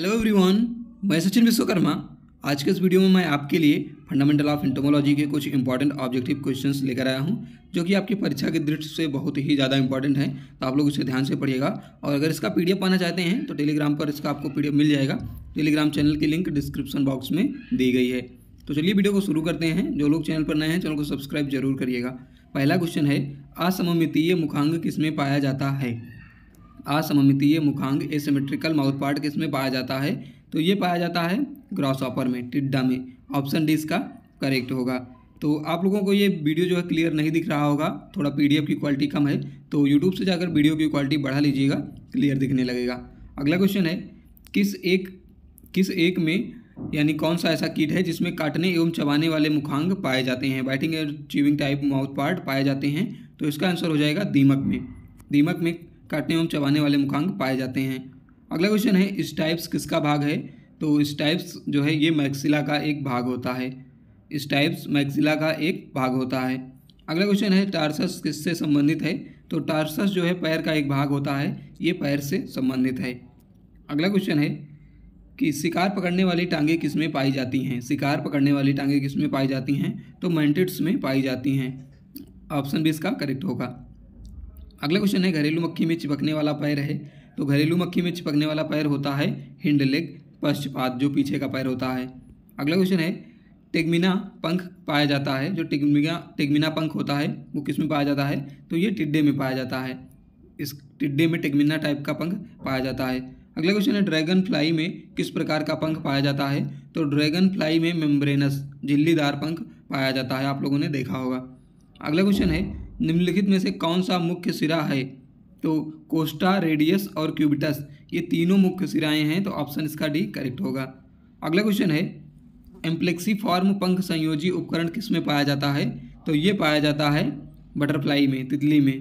hello everyone मैं सचिन विश्वकर्मा आज के इस वीडियो में मैं आपके लिए फंडामेंटल ऑफ इंटोमोलॉजी के कुछ इंपॉर्टेंट ऑब्जेक्टिव क्वेश्चंस लेकर आया हूं जो कि आपकी परीक्षा की दृष्टि से बहुत ही ज़्यादा इंपॉर्टेंट है तो आप लोग इसे ध्यान से पढ़िएगा और अगर इसका पी पाना चाहते हैं तो टेलीग्राम पर इसका आपको पी मिल जाएगा टेलीग्राम चैनल की लिंक डिस्क्रिप्शन बॉक्स में दी गई है तो चलिए वीडियो को शुरू करते हैं जो लोग चैनल पर नए हैं चैनल को सब्सक्राइब जरूर करिएगा पहला क्वेश्चन है असममितीय मुखांग किस में पाया जाता है असममितीय मुखांग एसिमेट्रिकल किस में पाया जाता है तो ये पाया जाता है ग्रॉस ऑपर में टिड्डा में ऑप्शन डी इसका करेक्ट होगा तो आप लोगों को ये वीडियो जो है क्लियर नहीं दिख रहा होगा थोड़ा पीडीएफ की क्वालिटी कम है तो यूट्यूब से जाकर वीडियो की क्वालिटी बढ़ा लीजिएगा क्लियर दिखने लगेगा अगला क्वेश्चन है किस एक किस एक में यानी कौन सा ऐसा कीट है जिसमें काटने एवं चबाने वाले मुखांग पाए जाते हैं biting and chewing type mouth part पाए जाते हैं तो इसका आंसर हो जाएगा दीमक में दीमक में काटने एवं चबाने वाले मुखांग पाए जाते हैं अगला क्वेश्चन है स्टाइप्स किसका भाग है तो स्टाइप्स जो है ये मैक्सिला का एक भाग होता है स्टाइप्स मैक्सिला का एक भाग होता है अगला क्वेश्चन है टारसस किससे संबंधित है तो टार्सस जो है पैर का एक भाग होता है ये पैर से संबंधित है अगला क्वेश्चन है कि शिकार पकड़ने वाली टांगे किस में पाई जाती हैं शिकार पकड़ने वाली टांगे किस में पाई जाती हैं तो मैंटिट्स में पाई जाती हैं ऑप्शन भी इसका करेक्ट होगा अगला क्वेश्चन है घरेलू मक्खी में चिपकने वाला पैर है तो घरेलू मक्खी में चिपकने वाला पैर होता है हिंड लेग पश्चपात जो पीछे का पैर होता है अगला क्वेश्चन है टेगमिना पंख पाया जाता है जो टेगमिना टेगमिना पंख होता है वो किस में पाया जाता है तो ये टिड्डे में पाया जाता है इस टिड्डे में टेगमिना टाइप का पंख पाया जाता है अगला क्वेश्चन है ड्रैगन फ्लाई में किस प्रकार का पंख पाया जाता है तो ड्रैगन फ्लाई में मेम्ब्रेनस झिल्लीदार पंख पाया जाता है आप लोगों ने देखा होगा अगला क्वेश्चन है निम्नलिखित में से कौन सा मुख्य सिरा है तो कोस्टा रेडियस और क्यूबिटस ये तीनों मुख्य सिराएं हैं तो ऑप्शन इसका डी करेक्ट होगा अगला क्वेश्चन है एम्प्लेक्सी फॉर्म पंख संयोजी उपकरण किस में पाया जाता है तो ये पाया जाता है बटरफ्लाई में तितली में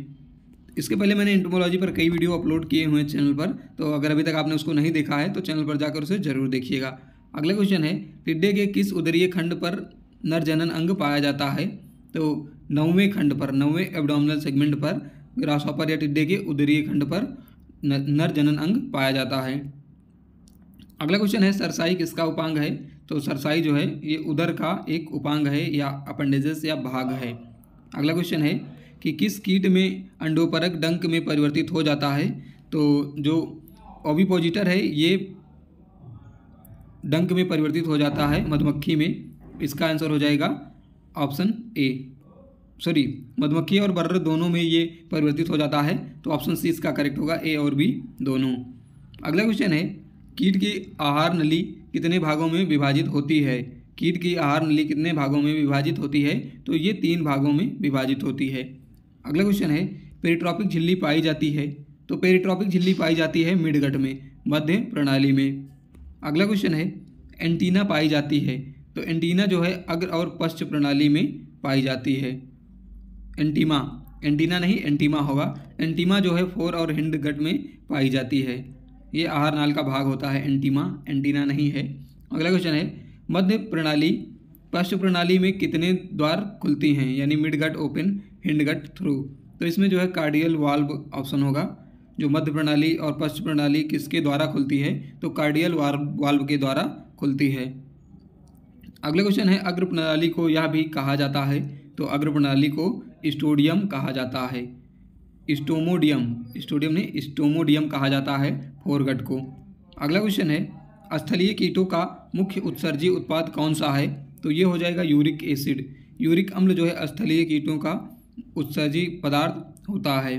इसके पहले मैंने इंटमोलॉजी पर कई वीडियो अपलोड किए हुए हैं चैनल पर तो अगर अभी तक आपने उसको नहीं देखा है तो चैनल पर जाकर उसे जरूर देखिएगा अगला क्वेश्चन है टिड्डे के किस उदरीय खंड पर नरजनन अंग पाया जाता है तो नौवें खंड पर नौवें एब्डोमिनल सेगमेंट पर ग्रास या टिड्डे के उदरीय खंड पर नर जनन अंग पाया जाता है अगला क्वेश्चन है सरसाई किसका उपांग है तो सरसाई जो है ये उदर का एक उपांग है या अपेंडिजेस या भाग है अगला क्वेश्चन है कि किस कीट में अंडोपरक डंक में परिवर्तित हो जाता है तो जो ओविपोजिटर है ये डंक में परिवर्तित हो जाता है मधुमक्खी में इसका आंसर हो जाएगा ऑप्शन ए सॉरी मधुमक्खी और बर्र दोनों में ये परिवर्तित हो जाता है तो ऑप्शन सी इसका करेक्ट होगा ए और बी दोनों अगला क्वेश्चन है कीट की आहार नली कितने भागों में विभाजित होती है कीट की आहार नली कितने भागों में विभाजित होती है तो ये तीन भागों में विभाजित होती है अगला क्वेश्चन है पेरिट्रॉपिक झिल्ली पाई जाती है तो पेरिट्रॉपिक झिल्ली पाई जाती है मिडगट में मध्य प्रणाली में अगला क्वेश्चन है एंटीना पाई जाती है तो एंटीना जो है अग्र और पश्च प्रणाली में पाई जाती है एंटीमा एंटीना नहीं एंटीमा होगा एंटीमा जो है फोर और हिंड गट में पाई जाती है ये आहार नाल का भाग होता है एंटीमा एंटीना नहीं है अगला क्वेश्चन है मध्य प्रणाली पार्श्व प्रणाली में कितने द्वार खुलती हैं यानी midgut open hindgut through तो इसमें जो है कार्डियल वाल्व ऑप्शन होगा जो मध्य प्रणाली और पश्च प्रणाली किसके द्वारा खुलती है तो कार्डियल वाल्व के द्वारा खुलती है अगला क्वेश्चन है अग्र प्रणाली को यह भी कहा जाता है तो अग्र प्रणाली को स्टोडियम कहा जाता है स्टोमोडियम स्टोडियम नहीं स्टोमोडियम कहा जाता है फोरगट को अगला क्वेश्चन है स्थलीय कीटों का मुख्य उत्सर्जी उत्पाद कौन सा है तो ये हो जाएगा यूरिक एसिड यूरिक अम्ल जो है स्थलीय कीटों का उत्सर्जी पदार्थ होता है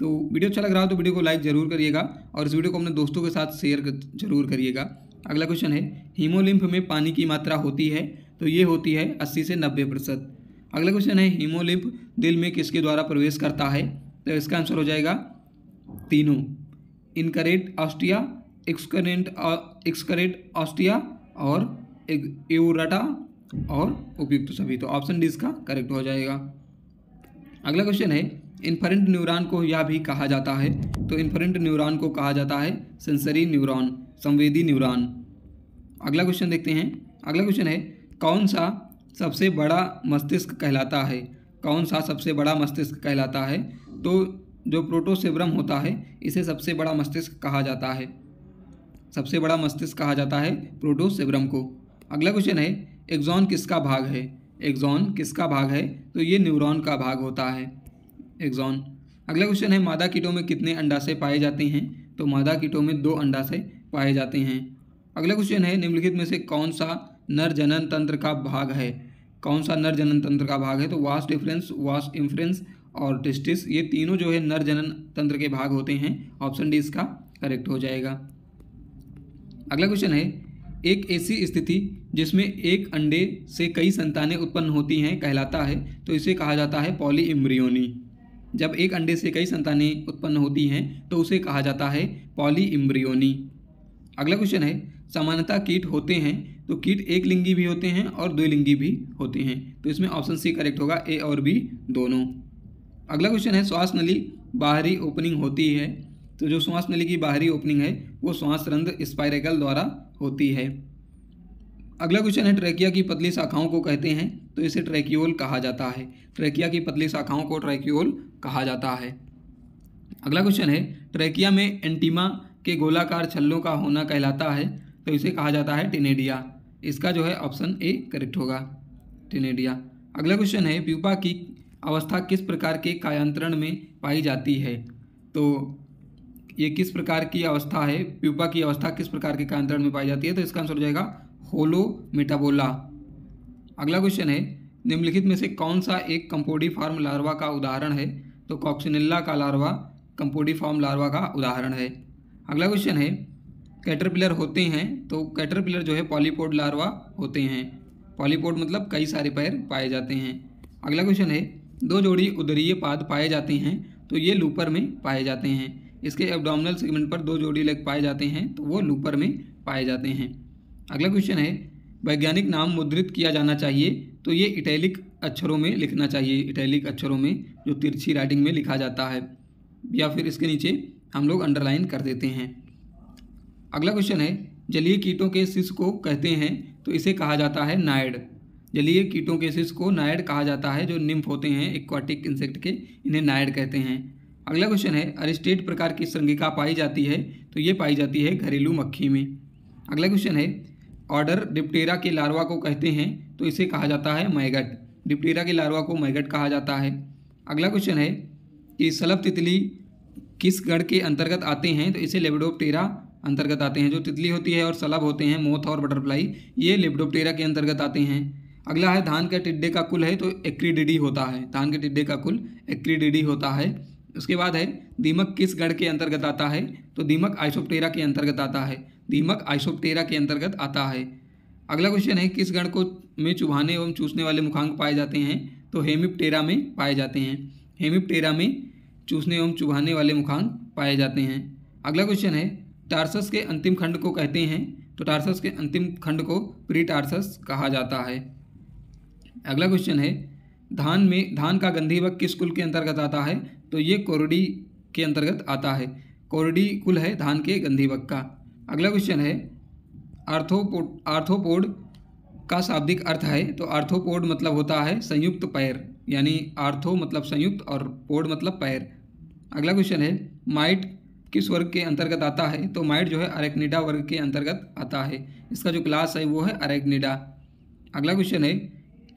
तो वीडियो अच्छा लग रहा हो तो वीडियो को लाइक जरूर करिएगा और इस वीडियो को अपने दोस्तों के साथ शेयर जरूर करिएगा अगला क्वेश्चन है हीमोलिम्फ में पानी की मात्रा होती है तो ये होती है अस्सी से नब्बे प्रतिशत अगला क्वेश्चन है हीमोलिप दिल में किसके द्वारा प्रवेश करता है तो इसका आंसर हो जाएगा तीनों incurrent ostia excurrent excurrent ostia और यूराटा और उपयुक्त सभी तो ऑप्शन डी इसका करेक्ट हो जाएगा अगला क्वेश्चन है इन्फरेंट न्यूरॉन को यह भी कहा जाता है तो इन्फरेंट न्यूरॉन को कहा जाता है सेंसरी न्यूरॉन संवेदी न्यूरॉन अगला क्वेश्चन देखते हैं अगला क्वेश्चन है कौन सा सबसे बड़ा मस्तिष्क कहलाता है कौन सा सबसे बड़ा मस्तिष्क कहलाता है तो जो प्रोटोसेब्रम होता है इसे सबसे बड़ा मस्तिष्क कहा जाता है सबसे बड़ा मस्तिष्क कहा जाता है प्रोटोसेब्रम को अगला क्वेश्चन है एग्जॉन किसका भाग है एग्जॉन किसका भाग है तो ये न्यूरॉन का भाग होता है एग्जॉन अगला क्वेश्चन है मादा कीटों में कितने अंडाशय पाए जाते हैं तो मादा कीटों में दो अंडाशय पाए जाते हैं अगला क्वेश्चन है निम्नलिखित में से कौन सा नर जनन तंत्र का भाग है कौन सा नर जनन तंत्र का भाग है तो वास्ट डिफरेंस वास्ट इन्फ्रेंस और टेस्टिस ये तीनों जो है नर जनन तंत्र के भाग होते हैं ऑप्शन डी इसका करेक्ट हो जाएगा अगला क्वेश्चन है एक ऐसी स्थिति जिसमें एक अंडे से कई संतानें उत्पन्न होती हैं कहलाता है तो इसे कहा जाता है पॉली इम्ब्रियोनी जब एक अंडे से कई संतानें उत्पन्न होती हैं तो उसे कहा जाता है पॉली इम्ब्रियोनी अगला क्वेश्चन है सामान्यता कीट होते हैं तो कीट एक लिंगी भी होते हैं और दो लिंगी भी होते हैं तो इसमें ऑप्शन सी करेक्ट होगा ए और बी दोनों अगला क्वेश्चन है श्वास नली बाहरी ओपनिंग होती है तो जो श्वास नली की बाहरी ओपनिंग है वो श्वास रंध्र स्पाइरेगल द्वारा होती है अगला क्वेश्चन है ट्रैकिया की पतली शाखाओं को कहते हैं तो इसे ट्रैकियोल कहा जाता है ट्रैकिया की पतली शाखाओं को ट्रैक्यूल कहा जाता है अगला क्वेश्चन है ट्रैकिया में एंटीमा के गोलाकार छल्लों का होना कहलाता है तो इसे कहा जाता है टिनेडिया इसका जो है ऑप्शन ए करेक्ट होगा टिनेडिया अगला क्वेश्चन है प्यूपा की अवस्था किस प्रकार के कायांतरण में पाई जाती है तो ये किस प्रकार की अवस्था है प्यूपा की अवस्था किस प्रकार के कायांतरण में पाई जाती है तो इसका आंसर हो जाएगा होलो मेटाबोला अगला क्वेश्चन है निम्नलिखित में से कौन सा एक कंपोडी फार्म लार्वा का उदाहरण है तो कॉक्सिनिल्ला का लार्वा कंपोडी फॉर्म लार्वा का उदाहरण है अगला क्वेश्चन है कैटरपिलर होते हैं तो कैटरपिलर जो है पॉलीपोड लार्वा होते हैं पॉलीपोड मतलब कई सारे पैर पाए जाते हैं अगला क्वेश्चन है दो जोड़ी उदरीय पाद पाए जाते हैं तो ये लूपर में पाए जाते हैं इसके एब्डोमिनल सेगमेंट पर दो जोड़ी लेग पाए जाते हैं तो वो लूपर में पाए जाते हैं अगला क्वेश्चन है वैज्ञानिक नाम मुद्रित किया जाना चाहिए तो ये इटैलिक अक्षरों में लिखना चाहिए इटैलिक अक्षरों में जो तिरछी राइटिंग में लिखा जाता है या फिर इसके नीचे हम लोग अंडरलाइन कर देते हैं अगला क्वेश्चन है जलीय कीटों के शिष्य को कहते हैं तो इसे कहा जाता है नायड जलीय कीटों के शिष्य को नायड कहा जाता है जो निम्फ होते हैं एक्वाटिक इंसेक्ट के इन्हें नायड कहते हैं अगला क्वेश्चन है अरिस्टेट प्रकार की संगिका पाई जाती है तो ये पाई जाती है घरेलू मक्खी में अगला क्वेश्चन है ऑर्डर डिप्टेरा के लार्वा को कहते हैं तो इसे कहा जाता है मैगट डिप्टेरा के लार्वा को मैगट कहा जाता है अगला क्वेश्चन है कि सलभ तितली किस गढ़ के अंतर्गत आते हैं तो इसे लेबडोप्टेरा अंतर्गत आते हैं जो तितली होती है और सलब होते हैं मोथ और बटरफ्लाई ये लिप्डोप्टेरा के अंतर्गत आते हैं अगला है धान के टिड्डे का कुल है तो एक्रीडिडी होता है धान के टिड्डे का कुल एक्रीडिडी होता है उसके बाद है दीमक किस गढ़ के अंतर्गत आता है तो दीमक आइसोप्टेरा के अंतर्गत आता है दीमक आइसोप्टेरा के अंतर्गत आता है अगला क्वेश्चन है किस गण को में चुभाने एवं चूसने वाले मुखांक पाए जाते हैं तो हेमिप्टेरा में पाए जाते हैं हेमिप्टेरा में चूसने एवं चुभाने वाले मुखांक पाए जाते हैं अगला क्वेश्चन है टार्सस के अंतिम खंड को कहते हैं तो टार्सस के अंतिम खंड को प्री टार्सस कहा जाता है अगला क्वेश्चन है धान में धान का गंधीवक किस कुल के अंतर्गत आता है तो ये कोरडी के अंतर्गत आता है कोरडी कुल है धान के गंधीवक का अगला क्वेश्चन है आर्थोपोड आर्थोपोड का शाब्दिक अर्थ है तो आर्थोपोड मतलब होता है संयुक्त पैर यानी आर्थो मतलब संयुक्त और पोड मतलब पैर अगला क्वेश्चन है माइट किस वर्ग के अंतर्गत आता है तो माइट जो है अरेक्निडा वर्ग के अंतर्गत आता है इसका जो क्लास है वो है अरेक्निडा अगला क्वेश्चन है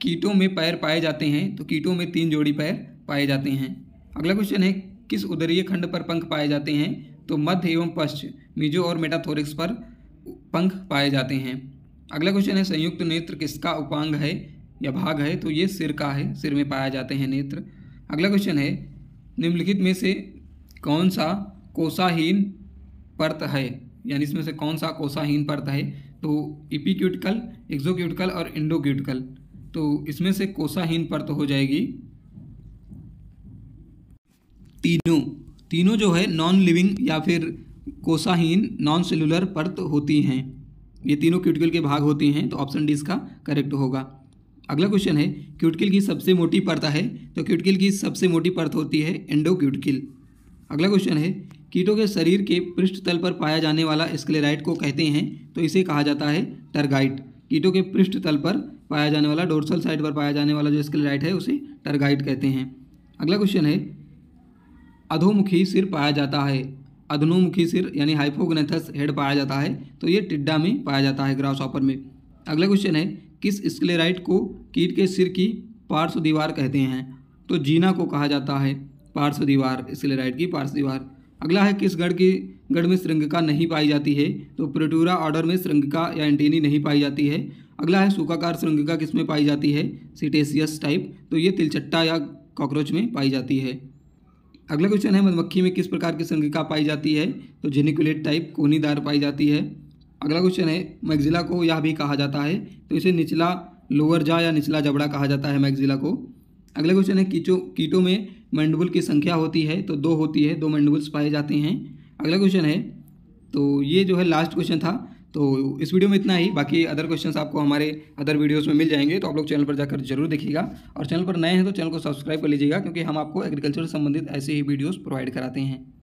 कीटों में पैर पाए जाते हैं तो कीटों में तीन जोड़ी पैर पाए जाते हैं अगला क्वेश्चन है किस उदरीय खंड पर पंख पाए जाते हैं तो मध्य एवं पश्च मिजो और मेटाथोरिक्स पर पंख पाए जाते हैं अगला क्वेश्चन है संयुक्त नेत्र किसका उपांग है या भाग है तो ये सिर का है सिर में पाए जाते हैं नेत्र अगला क्वेश्चन है निम्नलिखित में से कौन सा कोसाहीन परत है यानी इसमें से कौन सा कोसाहीन परत है तो इपिक्यूटिकल एक्जोक्यूटिकल और इंडोक्यूटिकल तो इसमें से कोसाहीन परत हो जाएगी तीनों तीनों जो है नॉन लिविंग या फिर कोसाहीन नॉन सेलुलर परत होती हैं ये तीनों क्यूटिकल के भाग होती हैं तो ऑप्शन डी इसका करेक्ट होगा अगला क्वेश्चन है क्यूटकिल की सबसे मोटी परत है तो क्यूटकिल की सबसे मोटी परत होती है एंडोक्यूटकिल अगला क्वेश्चन है कीटों के शरीर के पृष्ठ तल पर पाया जाने वाला स्क्लेराइट को कहते हैं तो इसे कहा जाता है टर्गाइट कीटों के पृष्ठ तल पर पाया जाने वाला डोर्सल साइड पर पाया जाने वाला जो स्क्लेराइट है उसे टर्गाइट कहते हैं अगला क्वेश्चन है अधोमुखी सिर पाया जाता है अधनोमुखी सिर यानी हाइपोग्नेथस हेड पाया जाता है तो ये टिड्डा में पाया जाता है ग्रास ऑपर में अगला क्वेश्चन है किस स्क्लेराइट को कीट के सिर की पार्श्व दीवार कहते हैं तो जीना को कहा जाता है पार्श्व दीवार स्क्लेराइट की पार्श्व दीवार अगला है किस गढ़ की गढ़ में श्रृंगिका नहीं पाई जाती है तो प्रोटूरा ऑर्डर में श्रृंगिका या एंटीनी नहीं पाई जाती है अगला है सूखाकार श्रृंगिका किस में पाई जाती है सिटेसियस टाइप तो ये तिलचट्टा या कॉकरोच में पाई जाती है अगला क्वेश्चन है मधुमक्खी में किस प्रकार की श्रृंगिका पाई जाती है तो जेनिकुलेट टाइप कोनीदार पाई जाती है अगला क्वेश्चन है मैगजिला को यह भी कहा जाता है तो इसे निचला लोअर जा या निचला जबड़ा कहा जाता है मैगजिला को अगला क्वेश्चन है कीचो कीटों में मंडबुल की संख्या होती है तो दो होती है दो मंडबुल्स पाए जाते हैं अगला क्वेश्चन है तो ये जो है लास्ट क्वेश्चन था तो इस वीडियो में इतना ही बाकी अदर क्वेश्चंस आपको हमारे अदर वीडियोस में मिल जाएंगे तो आप लोग चैनल पर जाकर जरूर देखिएगा और चैनल पर नए हैं तो चैनल को सब्सक्राइब कर लीजिएगा क्योंकि हम आपको एग्रीकल्चर से संबंधित ऐसे ही वीडियोस प्रोवाइड कराते हैं